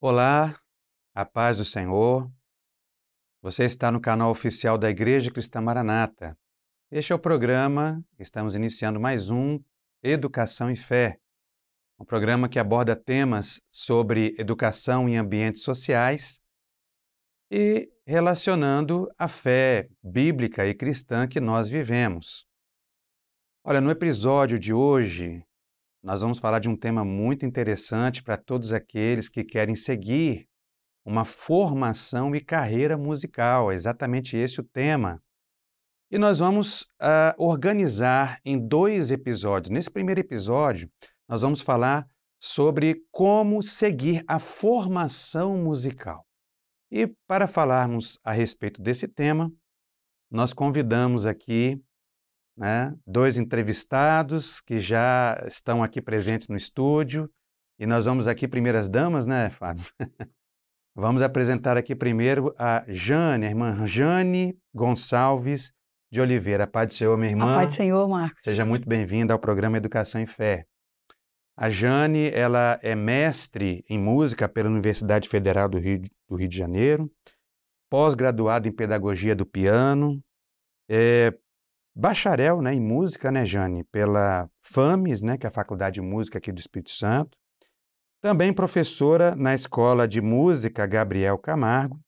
Olá, a paz do Senhor. Você está no canal oficial da Igreja Cristã Maranata. Este é o programa, estamos iniciando mais um Educação e Fé. Um programa que aborda temas sobre educação em ambientes sociais e relacionando a fé bíblica e cristã que nós vivemos. Olha, no episódio de hoje nós vamos falar de um tema muito interessante para todos aqueles que querem seguir uma formação e carreira musical. É exatamente esse o tema. E nós vamos uh, organizar em dois episódios. Nesse primeiro episódio, nós vamos falar sobre como seguir a formação musical. E para falarmos a respeito desse tema, nós convidamos aqui né? dois entrevistados que já estão aqui presentes no estúdio. E nós vamos aqui, primeiras damas, né, Fábio? vamos apresentar aqui primeiro a Jane, a irmã Jane Gonçalves de Oliveira. Pai do Senhor, minha irmã. A Pai do Senhor, Marcos. Seja muito bem-vinda ao programa Educação e Fé. A Jane, ela é mestre em música pela Universidade Federal do Rio, do Rio de Janeiro, pós-graduada em pedagogia do piano, é, bacharel né, em música, né, Jane, pela FAMES, né, que é a Faculdade de Música aqui do Espírito Santo. Também professora na Escola de Música Gabriel Camargo.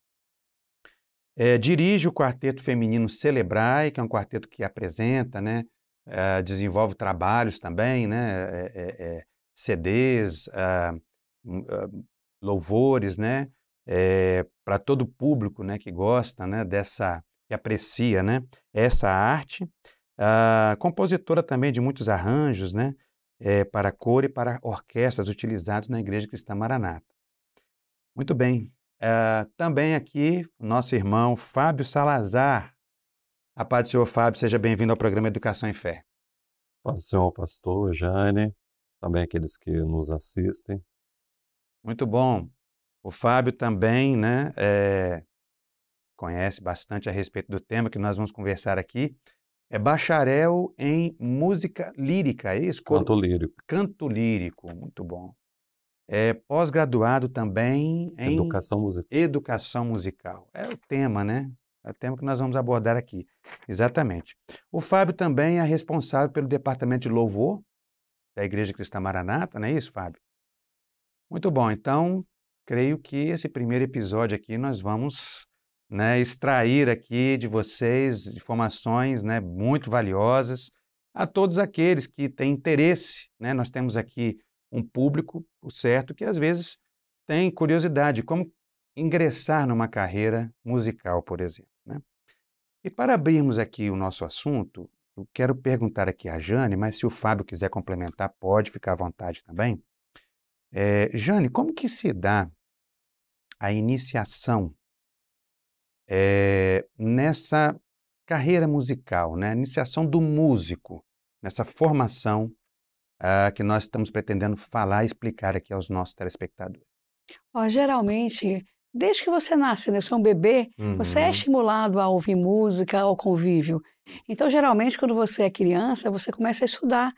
É, dirige o Quarteto Feminino Celebrai, que é um quarteto que apresenta, né, é, desenvolve trabalhos também, né, é, é, é CDs, ah, ah, louvores, né, é, para todo o público né, que gosta né, dessa, que aprecia né, essa arte. Ah, compositora também de muitos arranjos né, é, para cor e para orquestras utilizados na Igreja Cristã Maranata. Muito bem. Ah, também aqui, nosso irmão Fábio Salazar. A paz do Senhor, Fábio, seja bem-vindo ao programa Educação em Fé. Paz do Senhor, pastor Jane, também aqueles que nos assistem. Muito bom. O Fábio também né, é, conhece bastante a respeito do tema que nós vamos conversar aqui. É bacharel em música lírica, é isso? Canto lírico. Canto lírico, muito bom. É pós-graduado também em educação musical. Educação musical. É o tema, né? É o tema que nós vamos abordar aqui. Exatamente. O Fábio também é responsável pelo departamento de louvor da Igreja Cristã Maranata, não é isso, Fábio? Muito bom. Então, creio que esse primeiro episódio aqui nós vamos né, extrair aqui de vocês informações né, muito valiosas a todos aqueles que têm interesse. Né? Nós temos aqui um público, o certo, que às vezes tem curiosidade como ingressar numa carreira musical, por exemplo. Né? E para abrirmos aqui o nosso assunto, eu quero perguntar aqui a Jane, mas se o Fábio quiser complementar, pode ficar à vontade também. É, Jane, como que se dá a iniciação é, nessa carreira musical, né? iniciação do músico, nessa formação uh, que nós estamos pretendendo falar e explicar aqui aos nossos telespectadores? Oh, geralmente, desde que você nasce, né? você é um bebê, uhum. você é uhum. estimulado a ouvir música, ao convívio. Então, geralmente, quando você é criança, você começa a estudar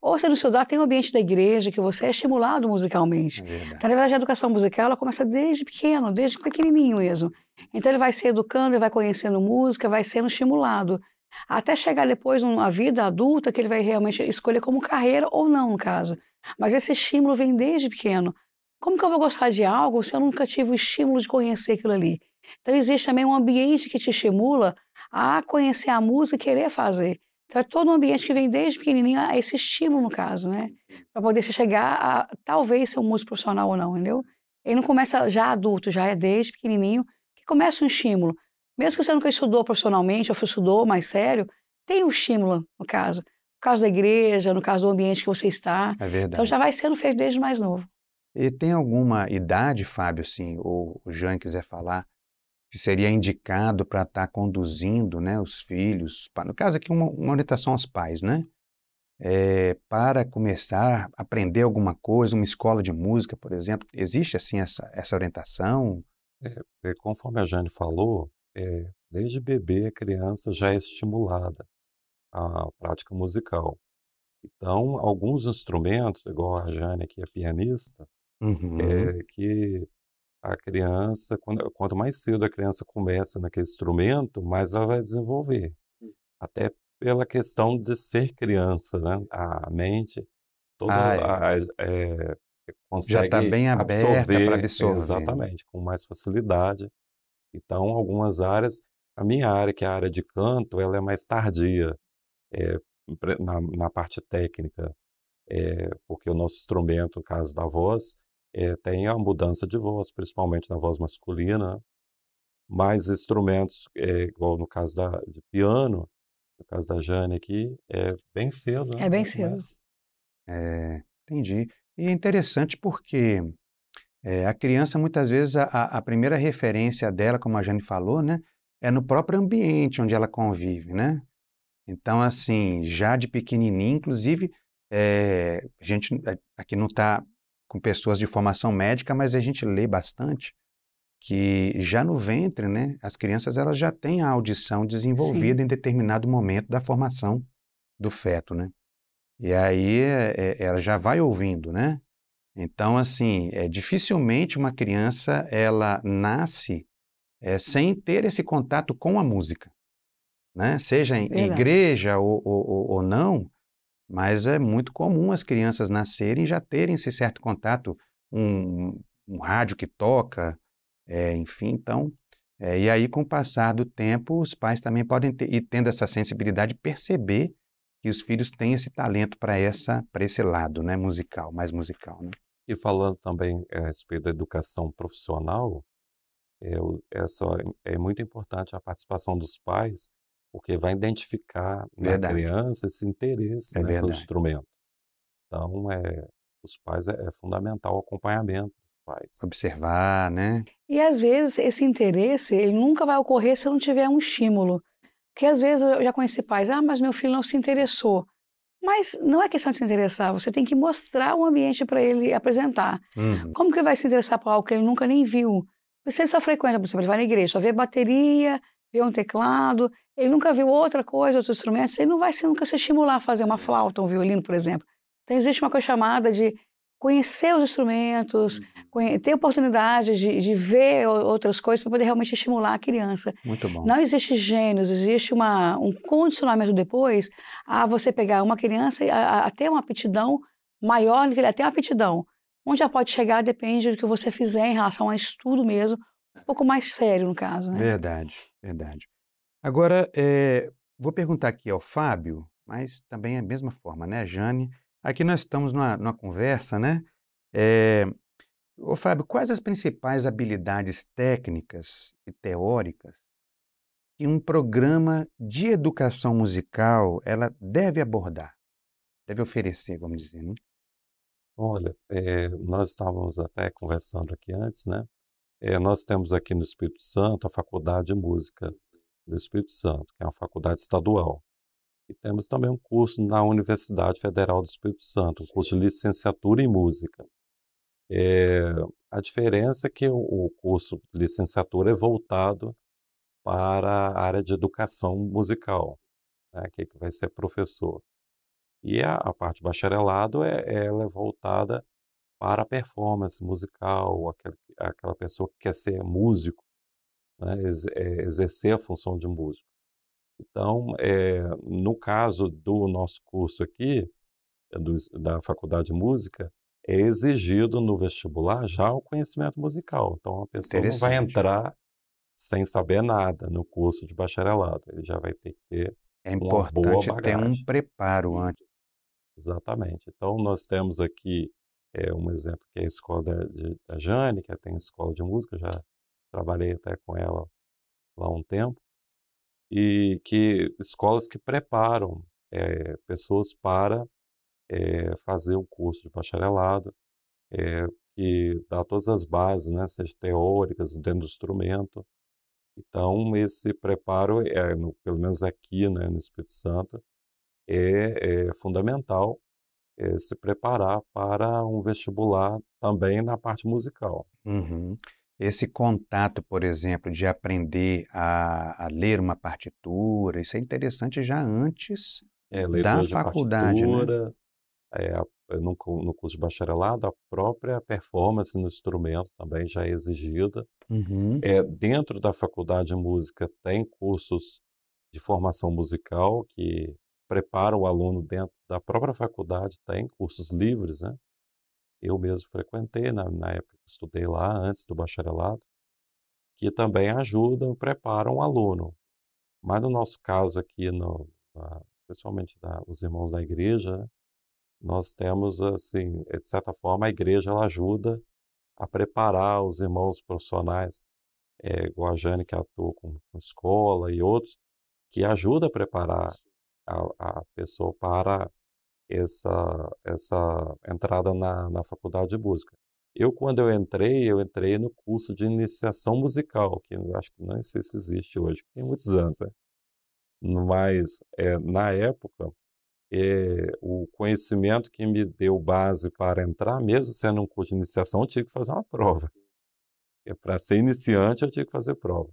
ou se no seu dar tem um ambiente da igreja, que você é estimulado musicalmente. Então, na verdade, a educação musical ela começa desde pequeno, desde pequenininho mesmo. Então, ele vai se educando, ele vai conhecendo música, vai sendo estimulado. Até chegar depois numa vida adulta que ele vai realmente escolher como carreira ou não, no caso. Mas esse estímulo vem desde pequeno. Como que eu vou gostar de algo se eu nunca tive o estímulo de conhecer aquilo ali? Então, existe também um ambiente que te estimula a conhecer a música e querer fazer. Então, é todo um ambiente que vem desde pequenininho a esse estímulo, no caso, né? Para poder se chegar a talvez ser um músico profissional ou não, entendeu? Ele não começa já adulto, já é desde pequenininho que começa um estímulo. Mesmo que você nunca estudou profissionalmente, ou estudou mais sério, tem um estímulo, no caso. No caso da igreja, no caso do ambiente que você está. É então, verdade. Então já vai sendo feito desde mais novo. E tem alguma idade, Fábio, assim, ou o Jean quiser falar, que seria indicado para estar tá conduzindo né, os filhos, no caso aqui uma, uma orientação aos pais, né? É, para começar a aprender alguma coisa, uma escola de música, por exemplo, existe assim essa, essa orientação? É, é, conforme a Jane falou, é, desde bebê a criança já é estimulada à prática musical. Então, alguns instrumentos, igual a Jane que é pianista, uhum. Eh, que a criança, quando, quanto mais cedo a criança começa naquele instrumento, mais ela vai desenvolver. Hum. Até pela questão de ser criança, né? A mente toda ah, é. A, é, tá consegue já está bem aberta para absorver exatamente com mais facilidade. Então, algumas áreas, a minha área que é a área de canto, ela é mais tardia é, na, na parte técnica, é, porque o nosso instrumento, no caso da voz, é, tem a mudança de voz, principalmente na voz masculina, mais instrumentos, é, igual no caso da, de piano, no caso da Jane aqui, é bem cedo. Né? É bem cedo. É, entendi. E é interessante porque é, a criança, muitas vezes, a, a, primeira referência dela, como a Jane falou, né, é no próprio ambiente onde ela convive, né? Então, assim, já de pequenininho, inclusive, é, a gente aqui não está com pessoas de formação médica, mas a gente lê bastante que já no ventre, né, as crianças elas já têm a audição desenvolvida Sim. em determinado momento da formação do feto, né? E aí é, é, ela já vai ouvindo, né? Então assim, é, dificilmente uma criança ela nasce é, sem ter esse contato com a música, né? Seja em é Verdade. igreja ou, ou, ou não, mas é muito comum as crianças nascerem e já terem esse certo contato, um, um rádio que toca, é, enfim, então. É, e aí, com o passar do tempo, os pais também podem ter, e tendo essa sensibilidade, perceber que os filhos têm esse talento para essa para esse lado, né, musical, mais musical, né? E falando também eh, a respeito da educação profissional, é, essa, é muito importante a participação dos pais porque vai identificar verdade. na criança esse interesse é né, pelo instrumento. Então, é, os pais é, é, fundamental o acompanhamento dos pais. Observar, né? E às vezes esse interesse ele nunca vai ocorrer se não tiver um estímulo. Porque às vezes eu já conheci pais, ah, mas meu filho não se interessou. Mas não é questão de se interessar, você tem que mostrar um ambiente para ele apresentar. Uhum. Como que ele vai se interessar por algo que ele nunca nem viu? Você só frequenta, por exemplo, ele vai na igreja, só vê bateria, vê um teclado, ele nunca viu outra coisa, outros instrumentos, ele não vai se, nunca se estimular a fazer uma flauta, um violino, por exemplo. Então, existe uma coisa chamada de conhecer os instrumentos, uhum. ter oportunidade de, de, ver outras coisas para poder realmente estimular a criança. Muito bom. Não existe gênios, existe uma, um condicionamento depois a você pegar uma criança a, a ter uma aptidão maior do que ele tem uma aptidão. Onde ela pode chegar depende do que você fizer em relação a estudo mesmo, um pouco mais sério no caso. Né? Verdade, verdade. Agora, é, vou perguntar aqui ao Fábio, mas também é a mesma forma, né? Jane. Aqui nós estamos numa, numa conversa, né? É, ô Fábio, quais as principais habilidades técnicas e teóricas que um programa de educação musical ela deve abordar, deve oferecer, vamos dizer, né? Olha, é, nós estávamos até conversando aqui antes, né? É, nós temos aqui no Espírito Santo a Faculdade de Música do Espírito Santo, que é uma faculdade estadual. E temos também um curso na Universidade Federal do Espírito Santo, um curso de licenciatura em música. É, a diferença é que o curso de licenciatura é voltado para a área de educação musical, né, que, é que vai ser professor. E a, a parte bacharelado é, é, ela é voltada para a performance musical, aquele, aquela pessoa que quer ser músico, né, é, exercer a função de músico. Então, é, no caso do nosso curso aqui, eh, do, da Faculdade de Música, é exigido no vestibular já o conhecimento musical. Então, a pessoa não vai entrar sem saber nada no curso de bacharelado. Ele já vai ter que ter é importante ter um preparo antes. Exatamente. Então, nós temos aqui é, um exemplo que é a escola da, de, da Jane, que é, tem escola de música já trabalhei até com ela lá um tempo, e que escolas que preparam é, pessoas para é, fazer o um curso de bacharelado, é, que dá todas as bases, né, seja teóricas, dentro do instrumento. Então, esse preparo, é, no, pelo menos aqui né, no Espírito Santo, é, é fundamental se preparar para um vestibular também na parte musical. Uhum. Esse contato, por exemplo, de aprender a, a ler uma partitura, isso é interessante já antes é, da faculdade. né? é, no, no curso de bacharelado, a própria performance no instrumento também já é exigida. Uhum. É, dentro da faculdade de música tem cursos de formação musical que prepara o aluno dentro da própria faculdade, tem cursos livres, né? eu mesmo frequentei na, na época que estudei lá, antes do bacharelado, que também ajudam, preparam o aluno. Mas no nosso caso aqui, no, na, principalmente da, os irmãos da igreja, né, nós temos, assim, é, de certa forma, a igreja ela ajuda a preparar os irmãos profissionais, é, igual a Jane, que atua com, com escola e outros, que ajuda a preparar a, a pessoa para essa, essa entrada na, na faculdade de música. Eu, quando eu entrei, eu entrei no curso de iniciação musical, que acho que não sei se existe hoje, tem muitos anos, né? Mas, é, na época, é, o conhecimento que me deu base para entrar, mesmo sendo um curso de iniciação, eu tive que fazer uma prova. É, para ser iniciante, eu tive que fazer prova.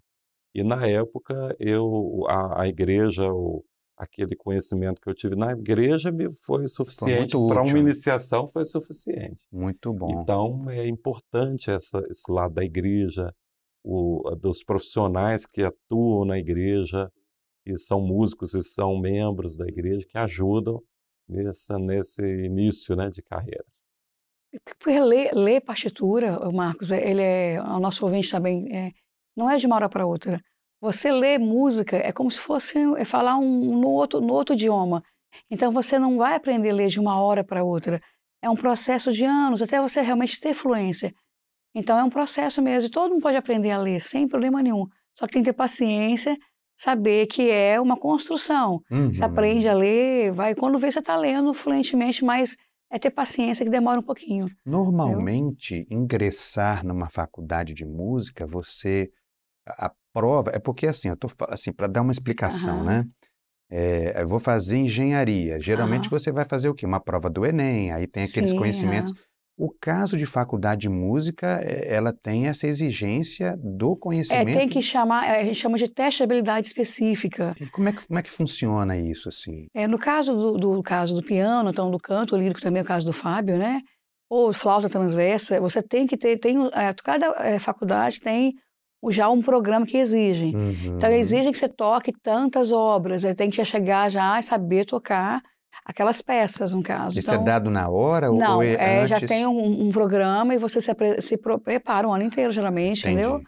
E na época, eu, a, a igreja, o, aquele conhecimento que eu tive na igreja me foi suficiente para uma né? iniciação foi suficiente muito bom então é importante essa, esse lado da igreja o, dos profissionais que atuam na igreja que são músicos e são membros da igreja que ajudam nessa, nesse início né, de carreira ler, ler partitura Marcos é, ele é o nosso ouvinte também é, não é de uma hora para outra você lê música é como se fosse eh, falar um, no, outro, no outro idioma. Então você não vai aprender a ler de uma hora para outra. É um processo de anos até você realmente ter fluência. Então é um processo mesmo. E todo mundo pode aprender a ler sem problema nenhum. Só que tem que ter paciência, saber que é uma construção. Uhum. Você aprende a ler, vai quando vê você está lendo fluentemente, mas é ter paciência que demora um pouquinho. Normalmente, entendeu? ingressar numa faculdade de música, você a, prova, é porque assim, eu tô assim, para dar uma explicação, uhum. né? É, eu vou fazer engenharia. Geralmente uhum. você vai fazer o quê? Uma prova do Enem, aí tem aqueles Sim, conhecimentos. Uhum. O caso de faculdade de música, ela tem essa exigência do conhecimento. É, tem que chamar, é, a gente chama de teste de habilidade específica. E como é que, como é que funciona isso, assim? É, no caso do, do caso do piano, então do canto lírico também é o caso do Fábio, né? Ou flauta transversa, você tem que ter, tem, eh, cada eh, faculdade tem já um programa que exigem. Uhum. Então, exigem que você toque tantas obras, ele tem que chegar já e saber tocar aquelas peças, no caso. Isso é então, é dado na hora ou Não, é, é antes? já tem um, um, programa e você se, se prepara o ano inteiro, geralmente, Entendi. entendeu?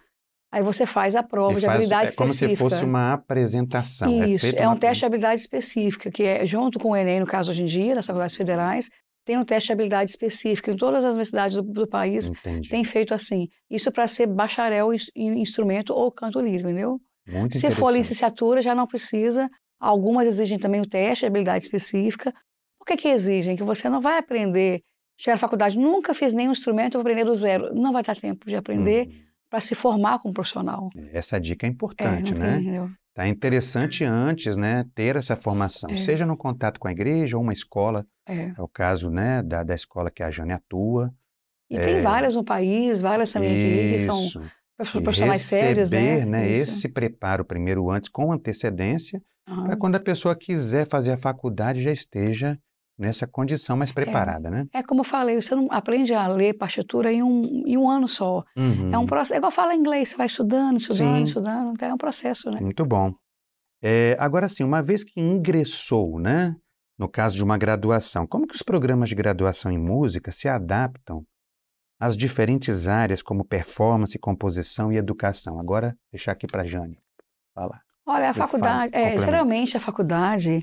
Aí você faz a prova de habilidade específica. É como específica. se fosse uma apresentação. É Isso, é, é um teste de habilidade específica, que é junto com o Enem, no caso hoje em dia, nas faculdades federais, tem um teste de habilidade específico em todas as universidades do, do país, Entendi. tem feito assim. Isso para ser bacharel em instrumento ou canto lírico, entendeu? Muito Se for licenciatura, já não precisa. Algumas exigem também o teste de habilidade específica. O que é que exigem? Que você não vai aprender, chegar à faculdade, nunca fiz nenhum instrumento, vou aprender do zero. Não vai dar tempo de aprender. Uhum para se formar como profissional. Essa dica é, é importante, é, né? Tem, Tá? É interessante antes né, ter essa formação, é. seja no contato com a igreja ou uma escola. É, é o caso né, da, da escola que a Jane atua. E é... tem eh, várias no país, várias também que são profissionais sérios. Né, receber né, né, esse preparo primeiro antes, com antecedência, para quando a pessoa quiser fazer a faculdade já esteja nessa condição mais é. preparada, é, né? É como eu falei, você não aprende a ler partitura em um, em um ano só. Uhum. É um uhum. processo, é igual falar inglês, você vai estudando, estudando, sim. estudando, então é um processo, né? Muito bom. É, agora sim, uma vez que ingressou, né? No caso de uma graduação, como que os programas de graduação em música se adaptam às diferentes áreas como performance, composição e educação? Agora, deixar aqui para Jane. falar. Olha, a eu faculdade, falo, é, geralmente a faculdade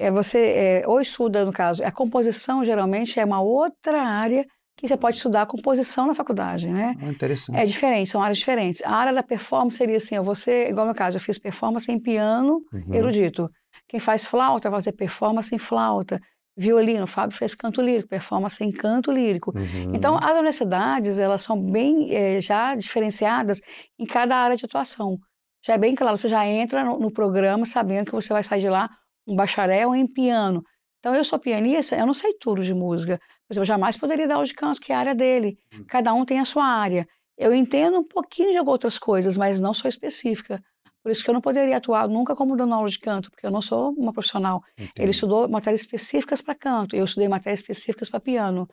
é você é, ou estuda, no caso, a composição geralmente é uma outra área que você pode estudar a composição na faculdade, né? É interessante. É diferente, são áreas diferentes. A área da performance seria assim, você, igual no meu caso, eu fiz performance em piano uhum. erudito. Quem faz flauta vai fazer performance em flauta. Violino, o Fábio fez canto lírico, performance em canto lírico. Uhum. Então, as universidades, elas são bem é, já diferenciadas em cada área de atuação. Já é bem claro, você já entra no, no programa sabendo que você vai sair de lá um bacharel em piano. Então, eu sou pianista, eu não sei tudo de música. Por exemplo, eu jamais poderia dar aula de canto, que é a área dele. Hum. Cada um tem a sua área. Eu entendo um pouquinho de outras coisas, mas não sou específica. Por isso que eu não poderia atuar nunca como dando aula de canto, porque eu não sou uma profissional. Entendi. Ele estudou matérias específicas para canto, eu estudei matérias específicas para piano.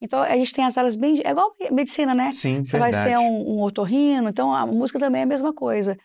Então, a gente tem as áreas bem... É igual medicina, né? Sim, Você verdade. vai ser um, um otorrino, então a música também é a mesma coisa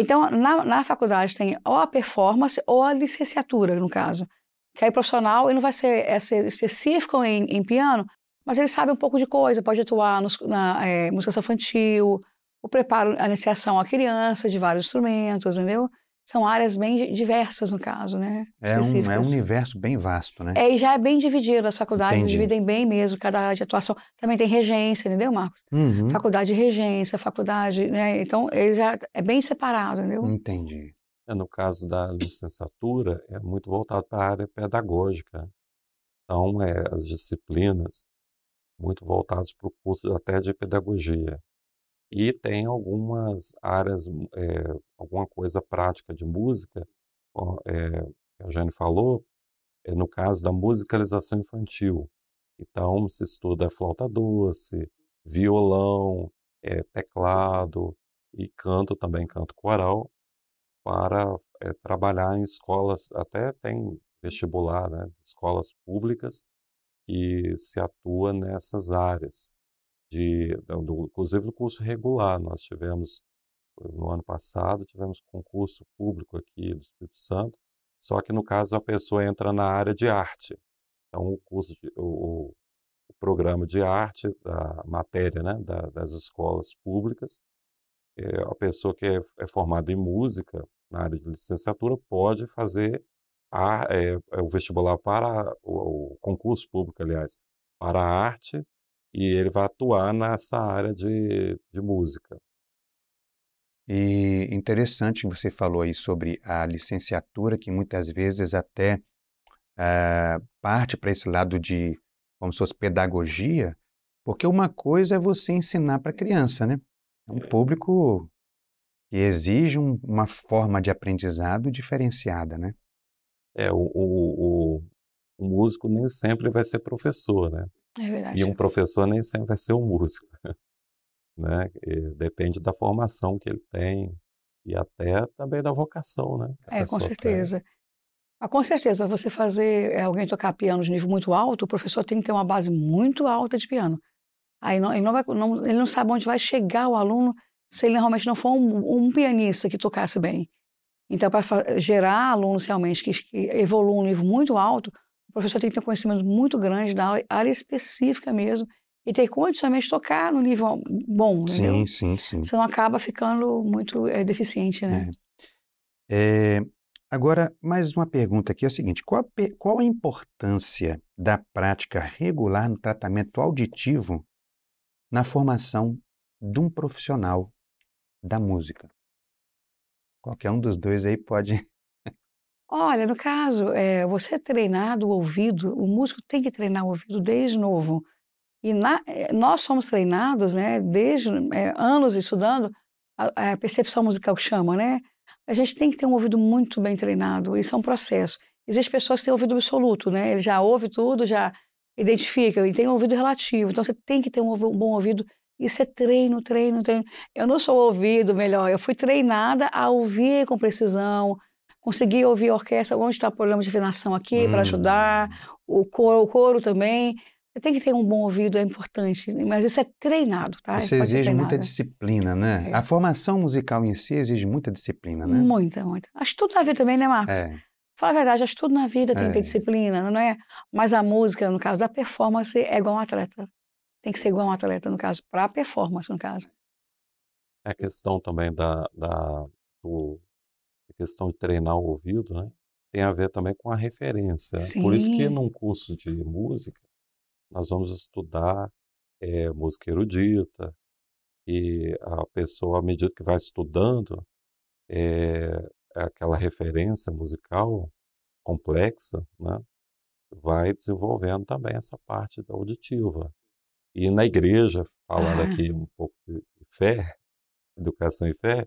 então, na, na faculdade tem ou a performance ou a licenciatura, no caso. Que aí o profissional ele não vai ser, é ser específico em, em, piano, mas ele sabe um pouco de coisa, pode atuar nos, na é, música infantil, o preparo, a iniciação à criança de vários instrumentos, entendeu? São áreas bem diversas, no caso, né? É um, é um universo bem vasto, né? É, e já é bem dividido. As faculdades Entendi. dividem bem mesmo cada área de atuação. Também tem regência, entendeu, Marcos? Uhum. Faculdade de regência, faculdade, né? Então, ele já é bem separado, entendeu? Entendi. É, no caso da licenciatura, é muito voltado para a área pedagógica. Né? Então, é, as disciplinas muito voltadas para o curso até de pedagogia. E tem algumas áreas, é, alguma coisa prática de música, ó, é, a Jane falou, é no caso da musicalização infantil. Então, se estuda flauta doce, violão, é, teclado e canto também, canto coral, para é, trabalhar em escolas, até tem vestibular, né, escolas públicas que se atua nessas áreas de, do, inclusive do curso regular. Nós tivemos, eh, no ano passado, tivemos concurso público aqui do Espírito Santo, só que no caso a pessoa entra na área de arte. Então o curso, de, o, o, programa de arte, da matéria né, da, das escolas públicas, é, a pessoa que é, é, formada em música, na área de licenciatura, pode fazer a, é, o vestibular para o, o concurso público, aliás, para a arte e ele vai atuar nessa área de, de música. E interessante você falou aí sobre a licenciatura, que muitas vezes até uh, parte para esse lado de, como se fosse pedagogia, porque uma coisa é você ensinar para criança, né? É um é. público que exige um, uma forma de aprendizado diferenciada, né? É, o, o, o, o músico nem sempre vai ser professor, né? É verdade. E um professor nem sempre vai ser um músico. Né? Depende da formação que ele tem e até também da vocação, né? é, com certeza. Tem. Ah, com certeza, para você fazer eh, alguém tocar piano de nível muito alto, o professor tem que ter uma base muito alta de piano. Aí não, ele, não vai, não, ele não sabe onde vai chegar o aluno se ele realmente não for um, um pianista que tocasse bem. Então, para gerar alunos realmente que, que evoluam um nível muito alto, o professor tem que ter um conhecimento muito grande da área específica mesmo e ter condicionamento de tocar no nível bom, sim, entendeu? Sim, sim, Você não acaba ficando muito é, deficiente, né? É. É, agora, mais uma pergunta aqui é a seguinte: qual a, qual a importância da prática regular no tratamento auditivo na formação de um profissional da música? Qualquer um dos dois aí pode Olha, no caso, eh, é, você treinado o ouvido, o músico tem que treinar o ouvido desde novo. E na, eh, nós somos treinados, né, desde é, anos estudando, a, a, percepção musical que chama, né? A gente tem que ter um ouvido muito bem treinado, isso é um processo. Existem pessoas que têm ouvido absoluto, né? Ele já ouve tudo, já identifica, e tem ouvido relativo. Então você tem que ter um, um bom ouvido. Isso é treino, treino, treino. Eu não sou ouvido melhor, eu fui treinada a ouvir com precisão, Consegui ouvir a orquestra, onde está o problema de afinação aqui, hum. para ajudar, o coro, o coro também. Você tem que ter um bom ouvido, é importante, mas isso é treinado, tá? Isso exige muita disciplina, né? É. A formação musical em si exige muita disciplina, né? Muita, muita. Acho tudo na vida também, né, Marcos? É. Fala a verdade, acho tudo na vida tem é. que ter é. disciplina, não é? Mas a música, no caso da performance, é igual um atleta. Tem que ser igual um atleta, no caso, para a performance, no caso. É a questão também da, da do, a questão de treinar o ouvido, né? Tem a ver também com a referência. Sim. Né. Por isso que num curso de música nós vamos estudar é, música erudita e a pessoa, à medida que vai estudando é, aquela referência musical complexa, né? Vai desenvolvendo também essa parte da auditiva. E na igreja, falando ah. aqui um pouco de fé, educação e fé,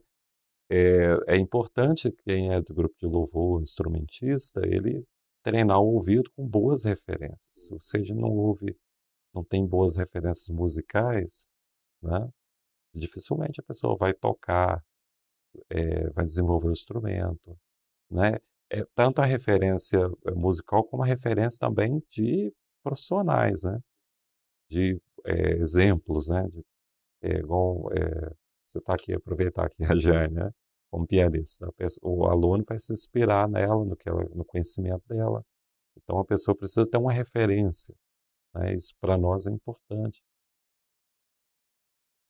é, é importante quem é do grupo de louvor, instrumentista, ele treinar o ouvido com boas referências. Ou seja, não ouve, não tem boas referências musicais, né? dificilmente a pessoa vai tocar, é, vai desenvolver o instrumento. Né? É tanto a referência eh, musical como a referência também de profissionais, né? de é, exemplos, né? de, é, igual, é, você está aqui, aproveitar aqui a Jane, né? Como pianista. o aluno vai se inspirar nela, no, que ela, no conhecimento dela. Então a pessoa precisa ter uma referência. Né? Isso para nós é importante.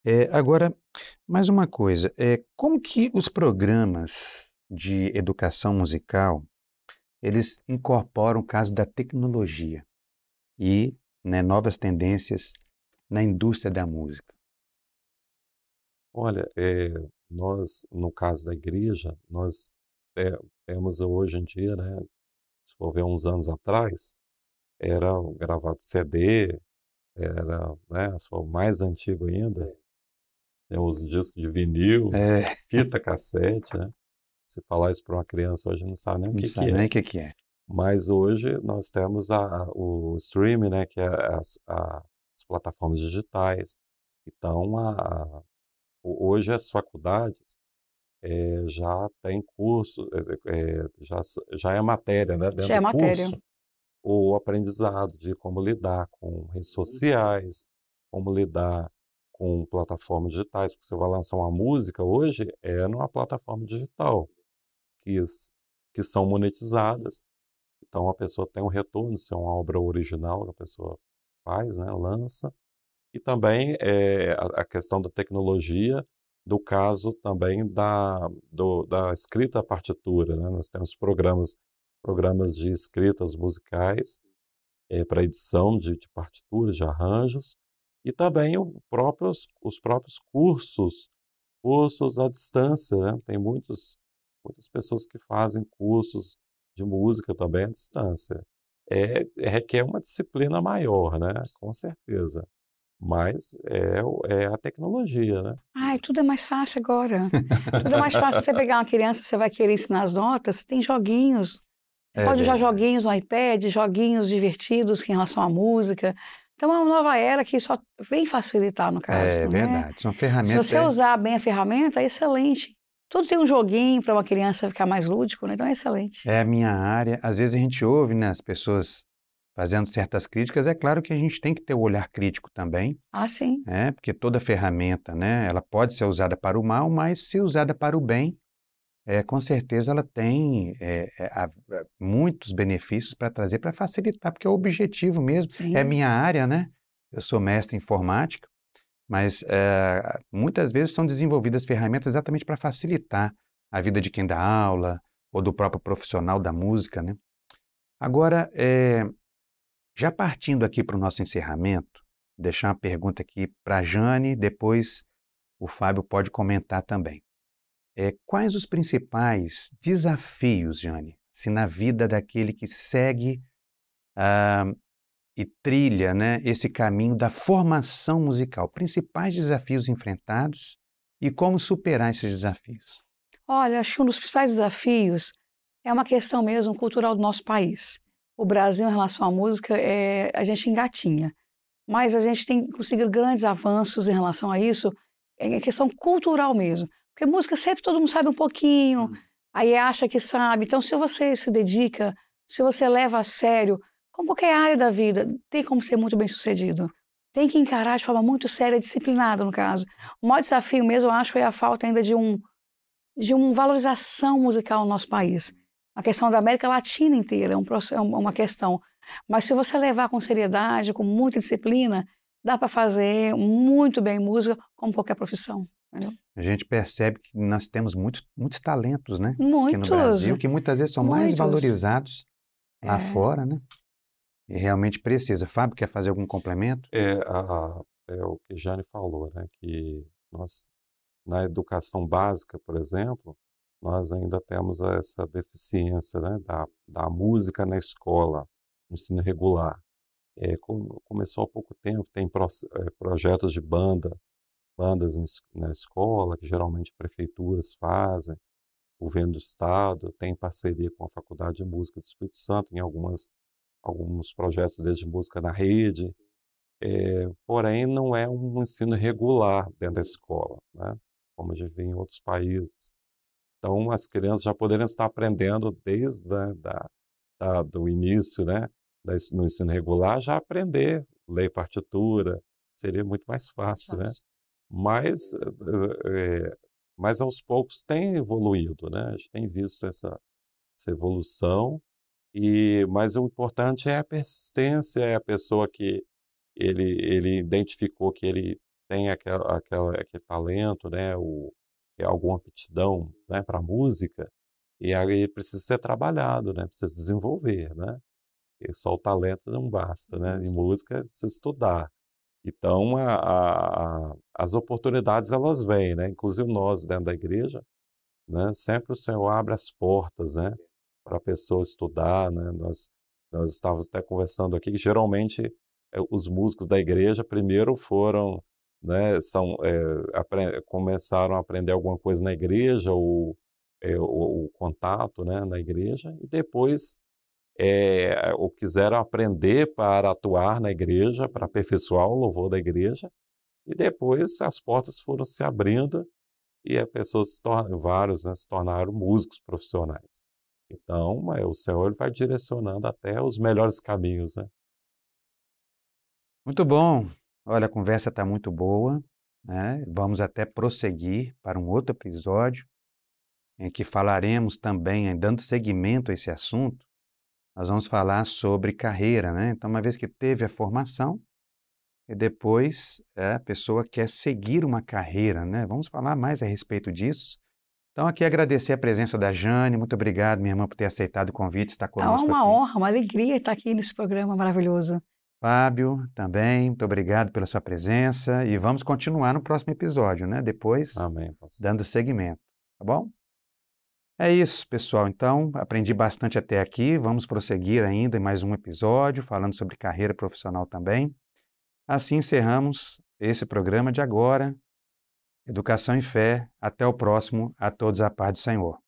É, agora, mais uma coisa. É, como que os programas de educação musical eles incorporam o caso da tecnologia e né, novas tendências na indústria da música? Olha, eh, nós, no caso da igreja, nós eh, temos hoje em dia, né, se for ver uns anos atrás, era gravado CD, era, né, se mais antigo ainda, tem os discos de vinil, É, fita cassete, né? Se falar isso para uma criança hoje não sabe nem o não que que sabe é. nem que que é. Mas hoje nós temos a, a- o streaming, né, que é a- as plataformas digitais. Então, a, Hoje as faculdades é, já tem curso, é, já, já é matéria, né? Dentro já é matéria. Curso, o aprendizado de como lidar com redes uhum. sociais, como lidar com plataformas digitais, porque você vai lançar uma música hoje é numa plataforma digital, que, que são monetizadas. Então a pessoa tem um retorno, se é uma obra original que a pessoa faz, né, lança, e também é, a, questão da tecnologia, do caso também da, do, da escrita à partitura. Né? Nós temos programas, programas de escritas musicais é, para edição de, de partituras, de arranjos, e também o próprios, os próprios cursos, cursos à distância. Né? Tem muitos, muitas pessoas que fazem cursos de música também à distância. É, é requer uma disciplina maior, né? Com certeza mas é, é, a tecnologia, né? Ai, tudo é mais fácil agora. tudo é mais fácil. Você pegar uma criança, você vai querer ensinar as notas, você tem joguinhos. Você é, pode usar é. joguinhos no iPad, joguinhos divertidos em relação à música. Então é uma nova era que só vem facilitar, no é caso. É né? verdade, são ferramentas. Se você é. usar bem a ferramenta, é excelente. Tudo tem um joguinho para uma criança ficar mais lúdico, né? então é excelente. É a minha área. Às vezes a gente ouve né, as pessoas fazendo certas críticas, é claro que a gente tem que ter o olhar crítico também. Ah, sim. Né? Porque toda ferramenta, né, ela pode ser usada para o mal, mas se usada para o bem, é, com certeza ela tem é, é, é muitos benefícios para trazer, para facilitar, porque é o objetivo mesmo. É sim. É minha área, né? Eu sou mestre em informática, mas é, muitas vezes são desenvolvidas ferramentas exatamente para facilitar a vida de quem dá aula ou do próprio profissional da música, né? Agora, é, já partindo aqui para o nosso encerramento, deixar uma pergunta aqui para a Jane, depois o Fábio pode comentar também. É, quais os principais desafios, Jane, se na vida daquele que segue uh, e trilha né, esse caminho da formação musical? Principais desafios enfrentados e como superar esses desafios? Olha, acho que um dos principais desafios é uma questão mesmo cultural do nosso país o Brasil em relação à música, é, a gente engatinha. Mas a gente tem conseguido grandes avanços em relação a isso, em questão cultural mesmo. Porque música sempre todo mundo sabe um pouquinho, uhum. aí acha que sabe. Então, se você se dedica, se você leva a sério, como qualquer área da vida, tem como ser muito bem sucedido. Tem que encarar de forma muito séria, disciplinada, no caso. O maior desafio mesmo, eu acho, é a falta ainda de um de uma valorização musical no nosso país a questão da América Latina inteira, é, um, é uma questão. Mas se você levar com seriedade, com muita disciplina, dá para fazer muito bem música, como qualquer profissão. Entendeu? A gente percebe que nós temos muito, muitos talentos, né? Muitos. Aqui no Brasil, que muitas vezes são muitos. mais valorizados é. lá fora, né? E realmente precisa. Fábio, quer fazer algum complemento? É, a, é o que Jane falou, né? Que nós, na educação básica, por exemplo, nós ainda temos essa deficiência né, da, da música na escola, no ensino regular. É, começou há pouco tempo, tem pro, é, projetos de banda, bandas em, na escola, que geralmente prefeituras fazem, o governo do estado tem parceria com a Faculdade de Música do Espírito Santo em algumas, alguns projetos desde música na rede, é, porém não é um ensino regular dentro da escola, né? como a gente vê em outros países. Então, as crianças já poderiam estar aprendendo desde a, né, da, da, do início, né, da, no ensino regular, já aprender ler partitura, seria muito mais fácil, mais fácil. né? Mas, é, mas aos poucos tem evoluído, né? A gente tem visto essa, essa evolução e, mas o importante é a persistência, é a pessoa que ele, ele identificou que ele tem aquela, aquela, aquele talento, né? O, alguma aptidão né, para música, e aí precisa ser trabalhado, né? precisa desenvolver. Né? E só o talento não basta, né? em música precisa estudar. Então, a, a, as oportunidades elas vêm, né? inclusive nós dentro da igreja, né? sempre o Senhor abre as portas né? para a pessoa estudar. Né? Nós, nós estávamos até conversando aqui que geralmente eh, os músicos da igreja primeiro foram né, são, é, começaram a aprender alguma coisa na igreja, ou, é, o, o, contato né, na igreja, e depois é, o quiseram aprender para atuar na igreja, para aperfeiçoar o louvor da igreja, e depois as portas foram se abrindo e as pessoas, vários né, se tornaram músicos profissionais. Então, é, o Senhor vai direcionando até os melhores caminhos. Né? Muito bom. Olha, a conversa está muito boa, né? vamos até prosseguir para um outro episódio em que falaremos também, eh, dando seguimento a esse assunto, nós vamos falar sobre carreira, né? Então, uma vez que teve a formação, e depois é, a pessoa quer seguir uma carreira, né? Vamos falar mais a respeito disso. Então, aqui agradecer a presença da Jane. Muito obrigado, minha irmã, por ter aceitado o convite, estar ah, conosco. É uma aqui. honra, uma alegria estar aqui nesse programa maravilhoso. Fábio, também, muito obrigado pela sua presença e vamos continuar no próximo episódio, né? Depois, Amém, dando seguimento, tá bom? É isso, pessoal. Então, aprendi bastante até aqui. Vamos prosseguir ainda em mais um episódio, falando sobre carreira profissional também. Assim encerramos esse programa de agora. Educação e fé. Até o próximo. A todos a paz do Senhor.